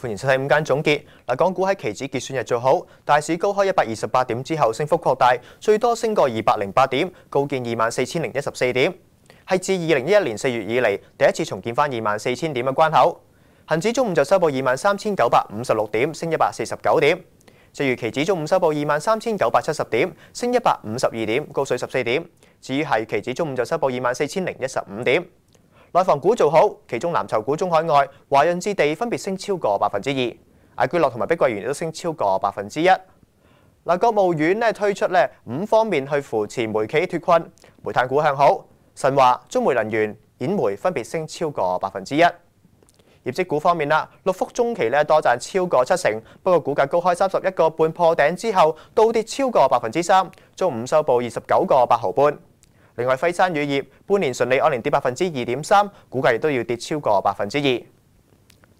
歡迎收睇五間總結。嗱，港股喺期指結算日做好，大市高開一百二十八點之後，升幅擴大，最多升过二百零八點，高見二萬四千零一十四點，係自二零一一年四月以嚟第一次重建翻二萬四千點嘅關口。恒指中午就收報二萬三千九百五十六點，升一百四十九點。四月期指中午收報二萬三千九百七十點，升一百五十二點，高水十四點。至於係期指中午就收報二萬四千零一十五點。內房股做好，其中藍籌股中海外、華潤置地分別升超過百分之二，亞居樂同埋碧桂園都升超過百分之一。嗱，國務院咧推出咧五方面去扶持煤企脱困，煤炭股向好，神華、中煤能源、演煤分別升超過百分之一。業績股方面啦，六福中期咧多賺超過七成，不過股價高開三十一個半破頂之後，倒跌超過百分之三，中午收報二十九個八毫半。另外，輝山乳業半年順利按年跌百分之二點三，估計亦都要跌超過百分之二。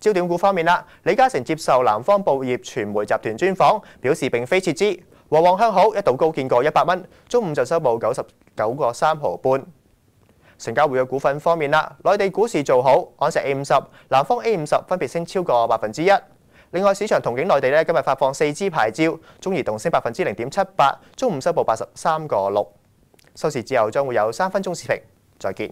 焦點股方面啦，李嘉誠接受南方報業傳媒集團專訪，表示並非撤資。旺旺香好，一度高見過一百蚊，中午就收報九十九個三毫半。成交會嘅股份方面啦，內地股市做好，安石 A 五十、南方 A 五十分別升超過百分之一。另外，市場同境內地咧，今日發放四支牌照，中移動升百分之零點七八，中午收報八十三個六。收視之後將會有三分鐘視頻，再見。